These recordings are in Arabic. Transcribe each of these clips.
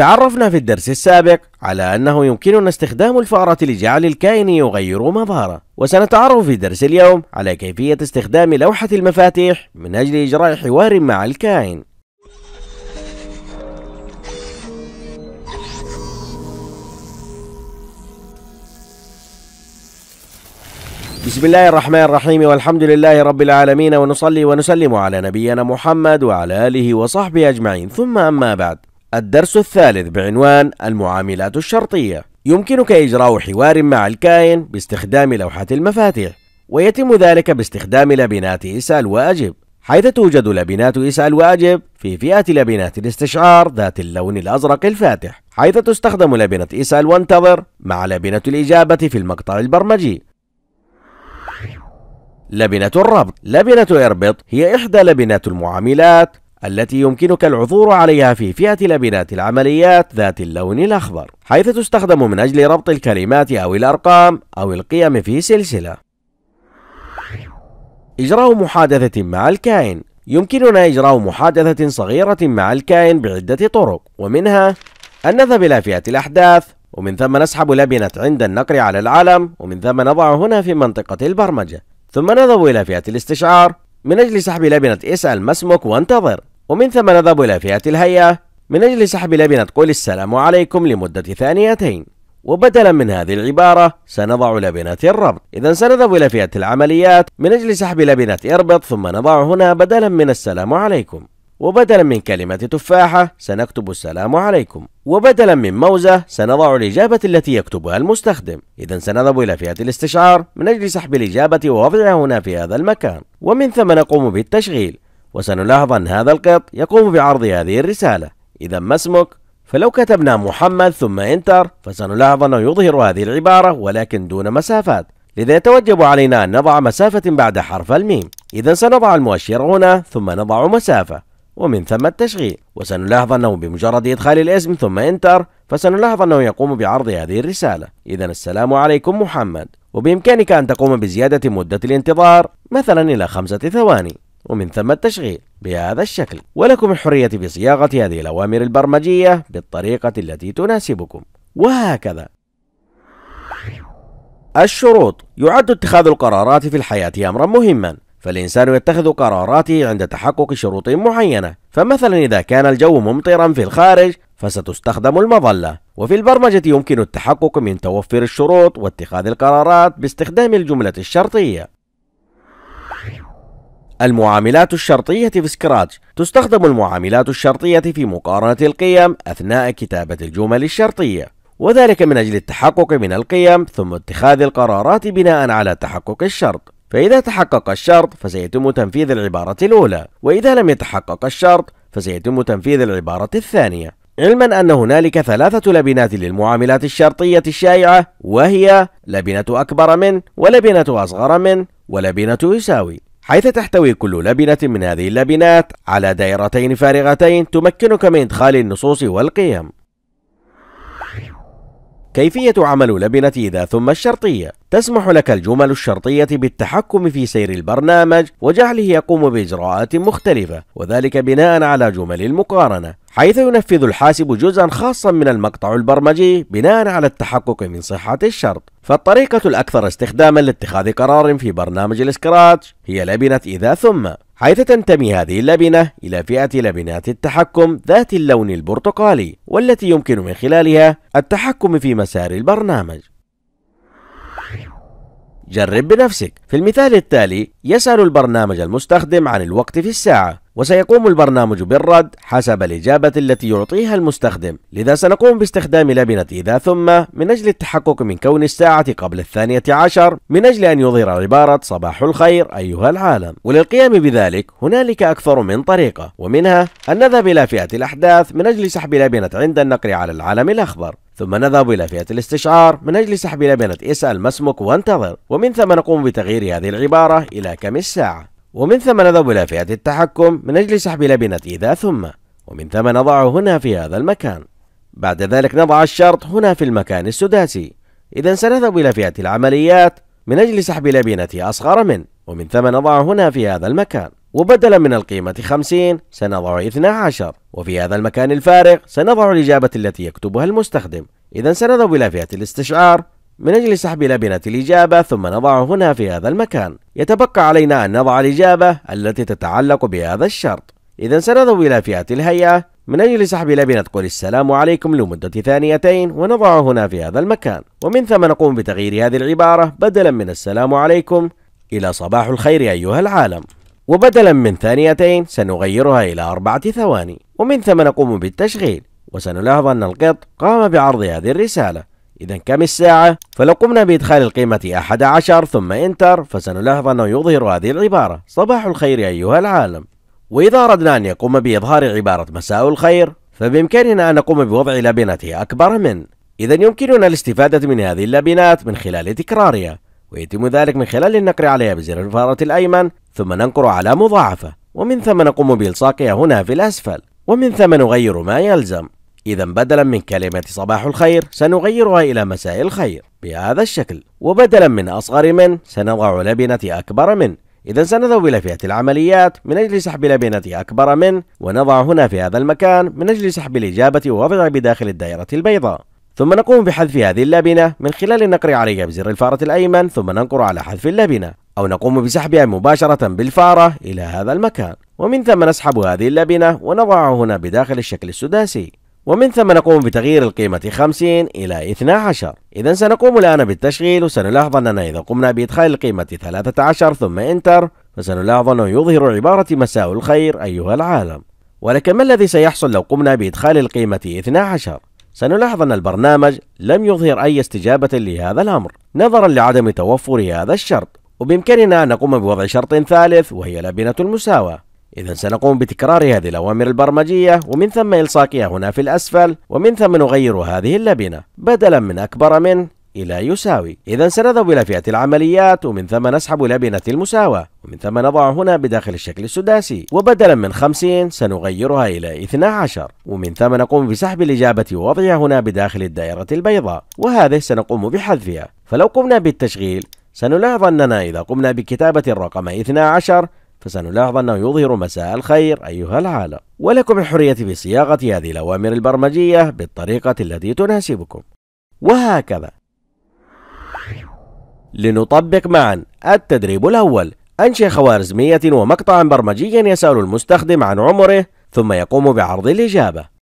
تعرفنا في الدرس السابق على أنه يمكننا استخدام الفأرة لجعل الكائن يغير مظهره وسنتعرف في درس اليوم على كيفية استخدام لوحة المفاتيح من أجل إجراء حوار مع الكائن بسم الله الرحمن الرحيم والحمد لله رب العالمين ونصلي ونسلم على نبينا محمد وعلى آله وصحبه أجمعين ثم أما بعد الدرس الثالث بعنوان المعاملات الشرطية يمكنك إجراء حوار مع الكائن باستخدام لوحة المفاتيح ويتم ذلك باستخدام لبنات إسأل وأجب حيث توجد لبنات إسأل وأجب في فئة لبنات الاستشعار ذات اللون الأزرق الفاتح حيث تستخدم لبنة اسأل وانتظر مع لبنة الإجابة في المقطع البرمجي لبنة الربط لبنة اربط هي إحدى لبنات المعاملات التي يمكنك العثور عليها في فئة لبنات العمليات ذات اللون الأخضر حيث تستخدم من أجل ربط الكلمات أو الأرقام أو القيم في سلسلة إجراء محادثة مع الكائن يمكننا إجراء محادثة صغيرة مع الكائن بعدة طرق ومنها أن نذهب إلى فئة الأحداث ومن ثم نسحب لبنة عند النقر على العلم ومن ثم نضعه هنا في منطقة البرمجة ثم نذهب إلى فئة الاستشعار من أجل سحب لبنة اسأل ما اسمك وانتظر ومن ثم نذهب إلى فئة الهيئة من أجل سحب لبنة قول السلام عليكم لمدة ثانيتين وبدلا من هذه العبارة سنضع لبنة الربط إذا سنذهب إلى فئة العمليات من أجل سحب لبنة اربط ثم نضع هنا بدلا من السلام عليكم وبدلا من كلمة تفاحة سنكتب السلام عليكم وبدلا من موزة سنضع الإجابة التي يكتبها المستخدم إذا سنذهب إلى فئة الاستشعار من أجل سحب الإجابة ووضعها هنا في هذا المكان ومن ثم نقوم بالتشغيل وسنلاحظ أن هذا القط يقوم بعرض هذه الرسالة إذا ما اسمك؟ فلو كتبنا محمد ثم انتر فسنلاحظ أنه يظهر هذه العبارة ولكن دون مسافات لذا يتوجب علينا أن نضع مسافة بعد حرف الميم إذا سنضع المؤشر هنا ثم نضع مسافة ومن ثم التشغيل وسنلاحظ أنه بمجرد إدخال الاسم ثم انتر فسنلاحظ أنه يقوم بعرض هذه الرسالة إذا السلام عليكم محمد وبإمكانك أن تقوم بزيادة مدة الانتظار مثلا إلى خمسة ثواني ومن ثم التشغيل بهذا الشكل ولكم الحرية في صياغة هذه الأوامر البرمجية بالطريقة التي تناسبكم وهكذا الشروط يعد اتخاذ القرارات في الحياة أمرا مهما فالإنسان يتخذ قراراته عند تحقق شروط معينة فمثلا إذا كان الجو ممطرا في الخارج فستستخدم المظلة وفي البرمجة يمكن التحقق من توفر الشروط واتخاذ القرارات باستخدام الجملة الشرطية المعاملات الشرطية في سكراتش تستخدم المعاملات الشرطية في مقارنة القيم أثناء كتابة الجمل الشرطية وذلك من أجل التحقق من القيم ثم اتخاذ القرارات بناء على تحقق الشرط فإذا تحقق الشرط فسيتم تنفيذ العبارة الأولى وإذا لم يتحقق الشرط فسيتم تنفيذ العبارة الثانية علما أن هنالك ثلاثة لبنات للمعاملات الشرطية الشائعة وهي لبنة أكبر من ولبنة أصغر من ولبنة يساوي حيث تحتوي كل لبنة من هذه اللبنات على دائرتين فارغتين تمكنك من إدخال النصوص والقيم كيفية عمل لبنة إذا ثم الشرطية تسمح لك الجمل الشرطية بالتحكم في سير البرنامج وجعله يقوم بإجراءات مختلفة وذلك بناء على جمل المقارنة حيث ينفذ الحاسب جزءا خاصا من المقطع البرمجي بناء على التحقق من صحة الشرط فالطريقة الأكثر استخداما لاتخاذ قرار في برنامج الاسكراتش هي لبنة إذا ثم حيث تنتمي هذه اللبنة إلى فئة لبنات التحكم ذات اللون البرتقالي والتي يمكن من خلالها التحكم في مسار البرنامج جرب بنفسك في المثال التالي يسأل البرنامج المستخدم عن الوقت في الساعة وسيقوم البرنامج بالرد حسب الإجابة التي يعطيها المستخدم لذا سنقوم باستخدام لبنة إذا ثم من أجل التحقق من كون الساعة قبل الثانية عشر من أجل أن يظهر عبارة صباح الخير أيها العالم وللقيام بذلك هنالك أكثر من طريقة ومنها أن نذهب إلى فئة الأحداث من أجل سحب لبنة عند النقر على العالم الأخضر ثم نذهب إلى فئة الاستشعار من أجل سحب لبنة اسأل ما اسمك وانتظر ومن ثم نقوم بتغيير هذه العبارة إلى كم الساعة ومن ثم نذهب إلى فئة التحكم من أجل سحب لبنة إذا ثم ومن ثم نضعه هنا في هذا المكان بعد ذلك نضع الشرط هنا في المكان السداسي إذا سنذهب إلى فئة العمليات من أجل سحب لبنة أصغر من ومن ثم نضع هنا في هذا المكان وبدلا من القيمة 50 سنضع 12 وفي هذا المكان الفارغ سنضع الإجابة التي يكتبها المستخدم إذا سنذهب إلى فئة الاستشعار من أجل سحب لبنة الإجابة ثم نضعه هنا في هذا المكان يتبقى علينا أن نضع الإجابة التي تتعلق بهذا الشرط إذا سنذهب إلى فئة الهيئة من أجل سحب لبنة قل السلام عليكم لمدة ثانيتين ونضعه هنا في هذا المكان ومن ثم نقوم بتغيير هذه العبارة بدلا من السلام عليكم إلى صباح الخير أيها العالم وبدلا من ثانيتين سنغيرها إلى أربعة ثواني ومن ثم نقوم بالتشغيل وسنلاحظ أن القط قام بعرض هذه الرسالة إذا كم الساعة؟ فلو قمنا بإدخال القيمة 11 ثم إنتر فسنلاحظ أنه يظهر هذه العبارة صباح الخير أيها العالم وإذا أردنا أن يقوم بإظهار عبارة مساء الخير فبإمكاننا أن نقوم بوضع لبنته أكبر من إذا يمكننا الاستفادة من هذه اللبنات من خلال تكرارها ويتم ذلك من خلال النقر عليها بزر الفارة الأيمن ثم ننقر على مضاعفة ومن ثم نقوم بإلصاقها هنا في الأسفل ومن ثم نغير ما يلزم إذا بدلا من كلمة صباح الخير سنغيرها إلى مساء الخير بهذا الشكل وبدلا من أصغر من سنضع لبنة أكبر من إذا سنذهب إلى فئة العمليات من أجل سحب لبنة أكبر من ونضع هنا في هذا المكان من أجل سحب الإجابة ووضع بداخل الدائرة البيضاء ثم نقوم بحذف هذه اللبنة من خلال النقر عليها بزر الفارة الأيمن ثم ننقر على حذف اللبنة أو نقوم بسحبها مباشرة بالفارة إلى هذا المكان ومن ثم نسحب هذه اللبنة ونضعها هنا بداخل الشكل السداسي ومن ثم نقوم بتغيير القيمة 50 إلى 12 إذا سنقوم الآن بالتشغيل وسنلاحظ أننا إذا قمنا بإدخال القيمة 13 ثم إنتر فسنلاحظ أنه يظهر عبارة مساء الخير أيها العالم ولكن ما الذي سيحصل لو قمنا بإدخال القيمة 12 سنلاحظ أن البرنامج لم يظهر أي استجابة لهذا الأمر نظرا لعدم توفر هذا الشرط وبإمكاننا أن نقوم بوضع شرط ثالث وهي لبنة المساواة إذا سنقوم بتكرار هذه الأوامر البرمجية ومن ثم إلصاقها هنا في الأسفل ومن ثم نغير هذه اللبنة بدلا من أكبر من إلى يساوي إذا سنذهب إلى فئة العمليات ومن ثم نسحب لبنة المساواة ومن ثم نضع هنا بداخل الشكل السداسي وبدلا من 50 سنغيرها إلى 12 ومن ثم نقوم بسحب الإجابة ووضعها هنا بداخل الدائرة البيضاء وهذه سنقوم بحذفها فلو قمنا بالتشغيل سنلاحظ أننا إذا قمنا بكتابة الرقم 12 فسنلاحظ أنه يظهر مساء الخير أيها العالم ولكم الحرية في صياغة هذه الأوامر البرمجية بالطريقة التي تناسبكم وهكذا لنطبق معا التدريب الأول أنشئ خوارزمية ومقطعا برمجيا يسأل المستخدم عن عمره ثم يقوم بعرض الإجابة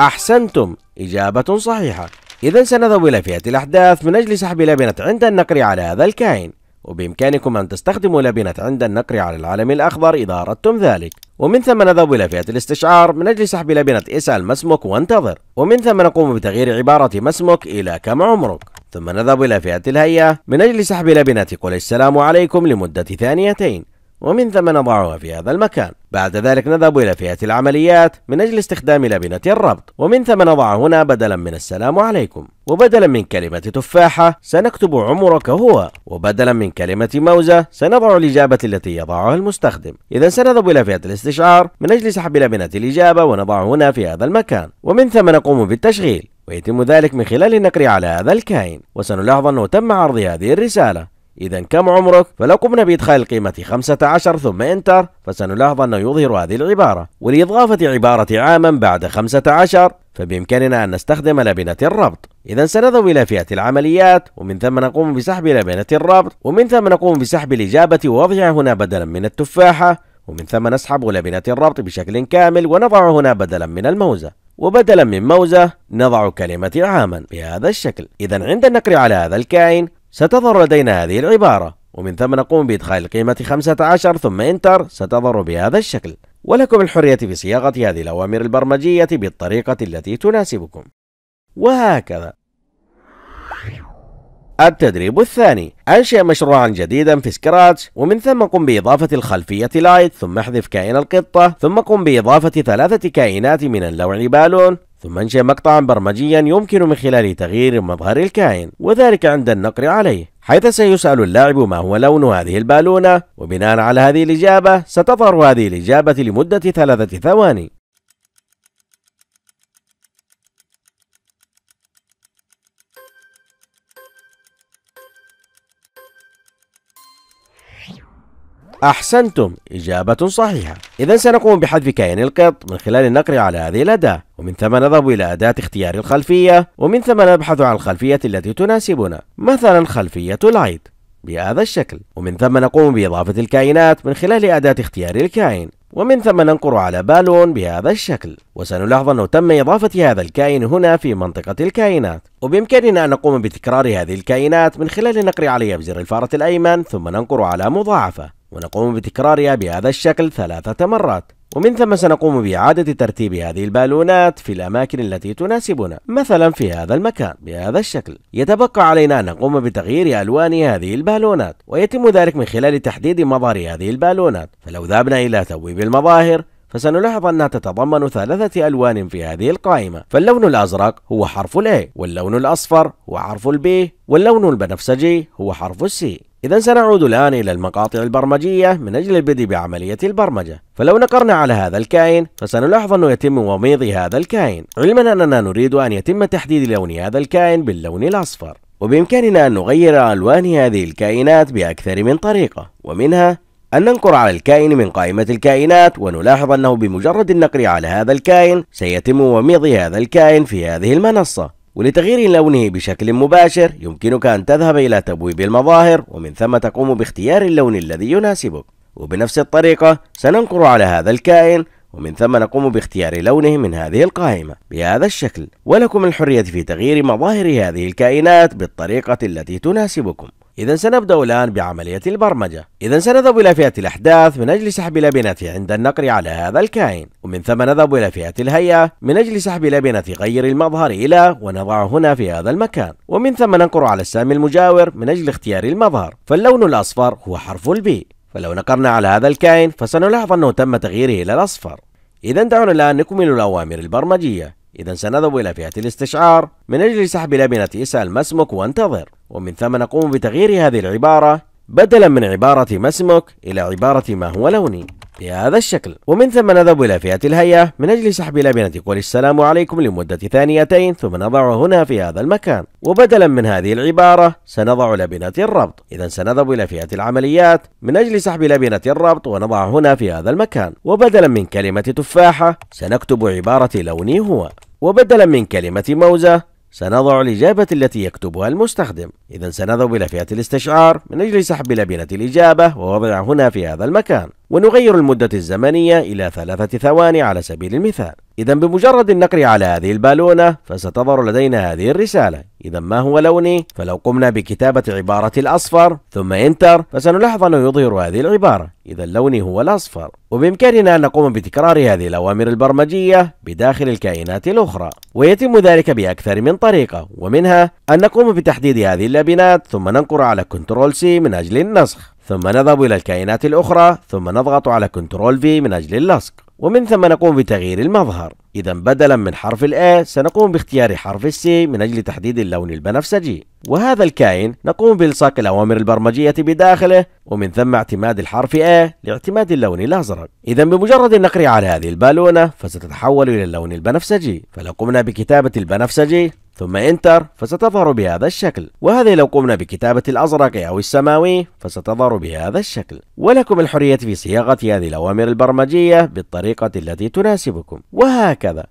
أحسنتم إجابة صحيحة إذا سنذهب إلى فئة الأحداث من أجل سحب لبنة عند النقر على هذا الكائن وبإمكانكم أن تستخدموا لبنة عند النقر على العلم الأخضر إذا أردتم ذلك ومن ثم نذهب إلى فئة الاستشعار من أجل سحب لبنة اسأل ما اسمك وانتظر ومن ثم نقوم بتغيير عبارة ما اسمك إلى كم عمرك ثم نذهب إلى فئة الهيئة من أجل سحب لبنة قل السلام عليكم لمدة ثانيتين ومن ثم نضعها في هذا المكان بعد ذلك نذهب إلى فئة العمليات من أجل استخدام لبنة الربط ومن ثم نضع هنا بدلا من السلام عليكم وبدلا من كلمة تفاحة سنكتب عمرك هو وبدلا من كلمة موزة سنضع الإجابة التي يضعها المستخدم إذا سنذهب إلى فئة الاستشعار من أجل سحب لبنة الإجابة ونضع هنا في هذا المكان ومن ثم نقوم بالتشغيل ويتم ذلك من خلال النقر على هذا الكائن وسنلاحظ أنه تم عرض هذه الرسالة إذا كم عمرك؟ فلو قمنا بإدخال القيمة 15 ثم إنتر فسنلاحظ أنه يظهر هذه العبارة ولإضافة عبارة عاما بعد 15 فبإمكاننا أن نستخدم لبنة الربط إذا سنذهب إلى فئة العمليات ومن ثم نقوم بسحب لبنة الربط ومن ثم نقوم بسحب الإجابة ووضعها هنا بدلا من التفاحة ومن ثم نسحب لبنة الربط بشكل كامل ونضع هنا بدلا من الموزة وبدلا من موزة نضع كلمة عاما بهذا الشكل إذا عند النقر على هذا الكائن ستظهر لدينا هذه العبارة ومن ثم نقوم بإدخال قيمة 15 ثم إنتر ستظهر بهذا الشكل ولكم الحرية في صياغة هذه الأوامر البرمجية بالطريقة التي تناسبكم وهكذا التدريب الثاني أنشئ مشروعا جديدا في سكراتش ومن ثم قم بإضافة الخلفية لايت ثم احذف كائن القطة ثم قم بإضافة ثلاثة كائنات من اللون بالون ثم انشئ مقطعا برمجيا يمكن من خلاله تغيير مظهر الكائن وذلك عند النقر عليه حيث سيسأل اللاعب ما هو لون هذه البالونة وبناء على هذه الإجابة ستظهر هذه الإجابة لمدة ثلاثة ثواني أحسنتم إجابة صحيحة إذا سنقوم بحذف كائن القط من خلال النقر على هذه الأداة ومن ثم نذهب إلى أداة اختيار الخلفية ومن ثم نبحث عن الخلفية التي تناسبنا مثلا خلفية العيد بهذا الشكل ومن ثم نقوم بإضافة الكائنات من خلال أداة اختيار الكائن ومن ثم ننقر على بالون بهذا الشكل وسنلاحظ أنه تم إضافة هذا الكائن هنا في منطقة الكائنات وبإمكاننا أن نقوم بتكرار هذه الكائنات من خلال النقر على يبزر الفارة الأيمن ثم ننقر على مضاعفة ونقوم بتكرارها بهذا الشكل ثلاثة مرات ومن ثم سنقوم بإعادة ترتيب هذه البالونات في الأماكن التي تناسبنا مثلا في هذا المكان بهذا الشكل يتبقى علينا أن نقوم بتغيير ألوان هذه البالونات ويتم ذلك من خلال تحديد مظهر هذه البالونات فلو ذهبنا إلى تبويب المظاهر فسنلاحظ أنها تتضمن ثلاثة ألوان في هذه القائمة فاللون الأزرق هو حرف A واللون الأصفر هو حرف B واللون البنفسجي هو حرف C إذا سنعود الآن إلى المقاطع البرمجية من أجل البدء بعملية البرمجة فلو نقرنا على هذا الكائن فسنلاحظ أنه يتم وميض هذا الكائن علما أننا نريد أن يتم تحديد لون هذا الكائن باللون الأصفر وبإمكاننا أن نغير ألوان هذه الكائنات بأكثر من طريقة ومنها أن ننقر على الكائن من قائمة الكائنات ونلاحظ أنه بمجرد النقر على هذا الكائن سيتم وميض هذا الكائن في هذه المنصة ولتغيير لونه بشكل مباشر يمكنك أن تذهب إلى تبويب المظاهر ومن ثم تقوم باختيار اللون الذي يناسبك وبنفس الطريقة سننقر على هذا الكائن ومن ثم نقوم باختيار لونه من هذه القائمة بهذا الشكل ولكم الحرية في تغيير مظاهر هذه الكائنات بالطريقة التي تناسبكم إذا سنبدأ الآن بعملية البرمجة إذا سنذهب إلى فئة الأحداث من أجل سحب لبنة عند النقر على هذا الكائن ومن ثم نذهب إلى فئة الهيئة من أجل سحب لبنة غير المظهر إلى ونضعه هنا في هذا المكان ومن ثم ننقر على السهم المجاور من أجل اختيار المظهر فاللون الأصفر هو حرف البي فلو نقرنا على هذا الكائن فسنلاحظ أنه تم تغييره إلى الأصفر إذا دعونا الآن نكمل الأوامر البرمجية إذا سنذهب إلى فئة الاستشعار من أجل سحب لبنة اسأل ما اسمك وانتظر ومن ثم نقوم بتغيير هذه العبارة بدلا من عبارة ما اسمك إلى عبارة ما هو لوني بهذا الشكل ومن ثم نذهب إلى فئة الهيئة من أجل سحب لبنة قول السلام عليكم لمدة ثانيتين ثم نضعه هنا في هذا المكان وبدلا من هذه العبارة سنضع لبنة الربط إذا سنذهب إلى فئة العمليات من أجل سحب لبنة الربط ونضع هنا في هذا المكان وبدلا من كلمة تفاحة سنكتب عبارة لوني هو وبدلا من كلمة موزة سنضع الإجابة التي يكتبها المستخدم إذا سنذهب إلى فئة الاستشعار من أجل سحب لبنة الإجابة ووضعها هنا في هذا المكان ونغير المدة الزمنية إلى ثلاثة ثواني على سبيل المثال إذا بمجرد النقر على هذه البالونة فستظهر لدينا هذه الرسالة إذا ما هو لوني؟ فلو قمنا بكتابة عبارة الأصفر ثم إنتر فسنلاحظ أنه يظهر هذه العبارة إذا لوني هو الأصفر وبإمكاننا أن نقوم بتكرار هذه الأوامر البرمجية بداخل الكائنات الأخرى ويتم ذلك بأكثر من طريقة ومنها أن نقوم بتحديد هذه اللبنات ثم ننقر على كنترول سي من أجل النسخ ثم نذهب إلى الكائنات الأخرى ثم نضغط على كنترول في من أجل اللصق ومن ثم نقوم بتغيير المظهر إذا بدلا من حرف الـ A سنقوم باختيار حرف الـ C من أجل تحديد اللون البنفسجي وهذا الكائن نقوم بإلصاق الأوامر البرمجية بداخله ومن ثم اعتماد الحرف A لاعتماد اللون الأزرق إذا بمجرد النقر على هذه البالونة فستتحول إلى اللون البنفسجي فلو قمنا بكتابة البنفسجي ثم انتر فستظهر بهذا الشكل وهذه لو قمنا بكتابة الأزرق أو السماوي فستظهر بهذا الشكل ولكم الحرية في صياغة هذه الأوامر البرمجية بالطريقة التي تناسبكم وهكذا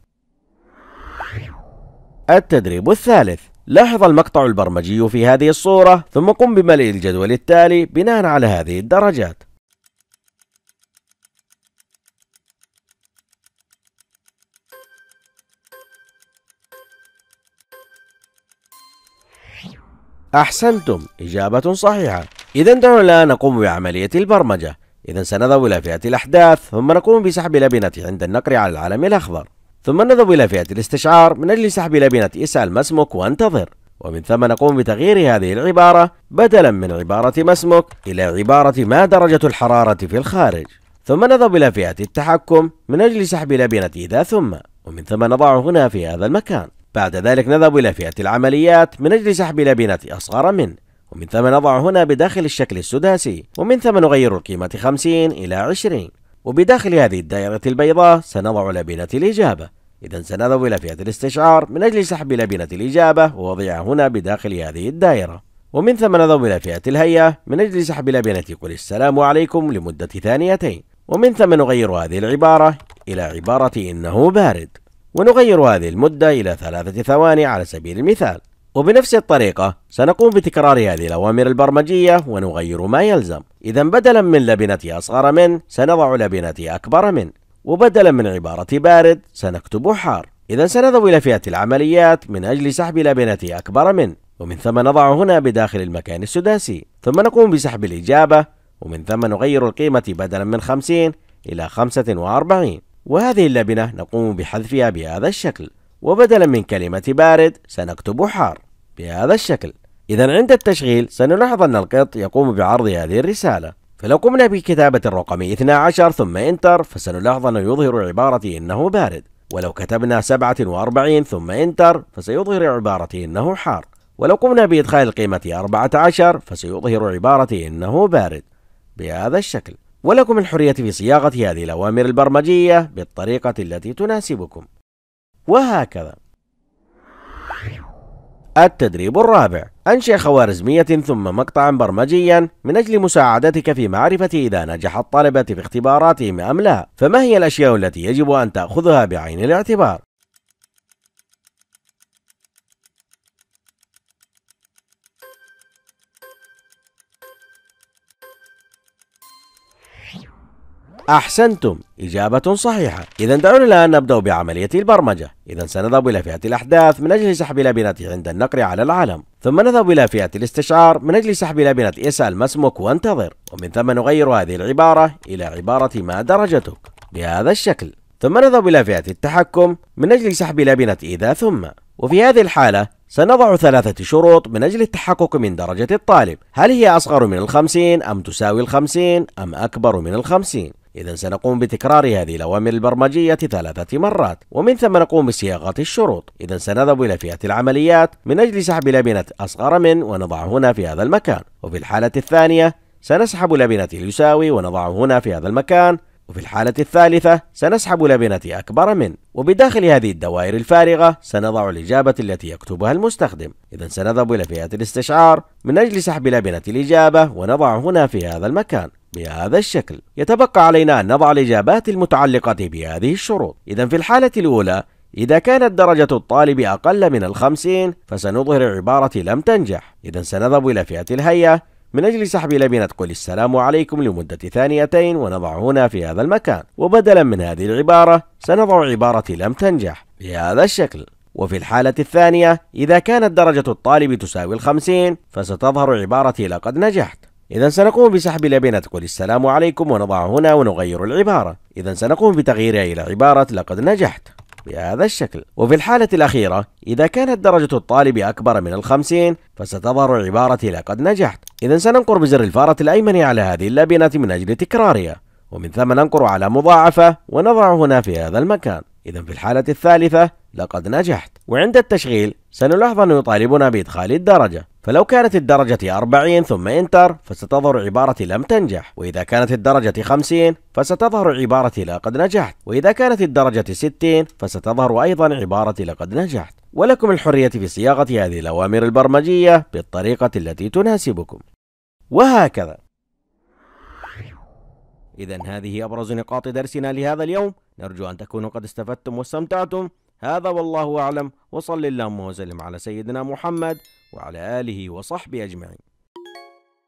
التدريب الثالث لاحظ المقطع البرمجي في هذه الصورة ثم قم بملء الجدول التالي بناء على هذه الدرجات أحسنتم إجابة صحيحة إذا دعونا الآن نقوم بعملية البرمجة إذا سنذهب إلى فئة الأحداث ثم نقوم بسحب لبنة عند النقر على العلم الأخضر ثم نذهب إلى فئة الاستشعار من أجل سحب لبنة اسأل ما اسمك وانتظر ومن ثم نقوم بتغيير هذه العبارة بدلا من عبارة ما اسمك إلى عبارة ما درجة الحرارة في الخارج ثم نذهب إلى فئة التحكم من أجل سحب لبنة إذا ثم ومن ثم نضع هنا في هذا المكان بعد ذلك نذهب إلى فئة العمليات من أجل سحب لبنة أصغر منه ومن ثم نضع هنا بداخل الشكل السداسي ومن ثم نغير القيمة 50 إلى 20 وبداخل هذه الدائرة البيضاء سنضع لبنة الإجابة إذا سنذهب إلى فئة الاستشعار من أجل سحب لبنة الإجابة ووضعها هنا بداخل هذه الدائرة ومن ثم نذهب إلى فئة الهيئة من أجل سحب لبنة قل السلام عليكم لمدة ثانيتين ومن ثم نغير هذه العبارة إلى عبارة إنه بارد ونغير هذه المدة إلى ثلاثة ثواني على سبيل المثال وبنفس الطريقة سنقوم بتكرار هذه الأوامر البرمجية ونغير ما يلزم إذا بدلا من لبنة أصغر من سنضع لبنة أكبر من وبدلا من عبارة بارد سنكتب حار إذا سنذهب إلى فئة العمليات من أجل سحب لبنة أكبر من ومن ثم نضع هنا بداخل المكان السداسي ثم نقوم بسحب الإجابة ومن ثم نغير القيمة بدلا من 50 إلى 45 وهذه اللبنة نقوم بحذفها بهذا الشكل وبدلا من كلمة بارد سنكتب حار بهذا الشكل إذا عند التشغيل سنلاحظ أن القط يقوم بعرض هذه الرسالة فلو قمنا بكتابة الرقم 12 ثم انتر فسنلاحظ أنه يظهر عبارة إنه بارد ولو كتبنا 47 ثم انتر فسيظهر عبارة إنه حار ولو قمنا بإدخال القيمة 14 فسيظهر عبارة إنه بارد بهذا الشكل ولكم الحرية في صياغة هذه الأوامر البرمجية بالطريقة التي تناسبكم وهكذا التدريب الرابع أنشئ خوارزمية ثم مقطعا برمجيا من أجل مساعدتك في معرفة إذا نجح الطلبة في اختباراتهم أم لا فما هي الأشياء التي يجب أن تأخذها بعين الاعتبار أحسنتم إجابة صحيحة إذا دعونا الآن نبدأ بعملية البرمجة إذا سنذهب إلى فئة الأحداث من أجل سحب لابنات عند النقر على العالم ثم نذهب إلى فئة الاستشعار من أجل سحب لابنات اسأل ما اسمك وانتظر ومن ثم نغير هذه العبارة إلى عبارة ما درجتك بهذا الشكل ثم نذهب إلى فئة التحكم من أجل سحب لابنة إذا ثم وفي هذه الحالة سنضع ثلاثة شروط من أجل التحقق من درجة الطالب هل هي أصغر من الخمسين أم تساوي الخمسين أم أكبر من الخمسين إذا سنقوم بتكرار هذه الأوامر البرمجية ثلاثة مرات ومن ثم نقوم بصياغة الشروط إذا سنذهب إلى فئة العمليات من أجل سحب لبنة أصغر من ونضع هنا في هذا المكان وفي الحالة الثانية سنسحب لبنة اليساوي ونضع هنا في هذا المكان وفي الحالة الثالثة سنسحب لبنة أكبر من وبداخل هذه الدوائر الفارغة سنضع الإجابة التي يكتبها المستخدم إذا سنذهب إلى فئة الاستشعار من أجل سحب لبنة الإجابة ونضع هنا في هذا المكان بهذا الشكل يتبقى علينا أن نضع الإجابات المتعلقة بهذه الشروط إذا في الحالة الأولى إذا كانت درجة الطالب أقل من الخمسين فسنظهر عبارة لم تنجح إذا سنذهب إلى فئة الهيئة من أجل سحب لبنة قل السلام عليكم لمدة ثانيتين ونضع هنا في هذا المكان وبدلا من هذه العبارة سنضع عبارة لم تنجح بهذا الشكل وفي الحالة الثانية إذا كانت درجة الطالب تساوي الخمسين فستظهر عبارة لقد نجحت إذا سنقوم بسحب لبنتك والسلام عليكم ونضع هنا ونغير العبارة إذا سنقوم بتغييرها إلى عبارة لقد نجحت بهذا الشكل وفي الحالة الأخيرة إذا كانت درجة الطالب أكبر من الخمسين فستظهر عبارة لقد نجحت إذا سننقر بزر الفارة الأيمن على هذه اللبنة من أجل تكرارها ومن ثم ننقر على مضاعفة ونضع هنا في هذا المكان إذا في الحالة الثالثة لقد نجحت وعند التشغيل سنلاحظ أنه يطالبنا بإدخال الدرجة فلو كانت الدرجة 40 ثم انتر فستظهر عبارة لم تنجح وإذا كانت الدرجة 50 فستظهر عبارة لقد نجحت وإذا كانت الدرجة 60 فستظهر أيضا عبارة لقد نجحت ولكم الحرية في صياغة هذه الأوامر البرمجية بالطريقة التي تناسبكم وهكذا إذا هذه أبرز نقاط درسنا لهذا اليوم نرجو أن تكونوا قد استفدتم واستمتعتم هذا والله أعلم وصل اللهم وسلم على سيدنا محمد وعلى آله وصحبه أجمعين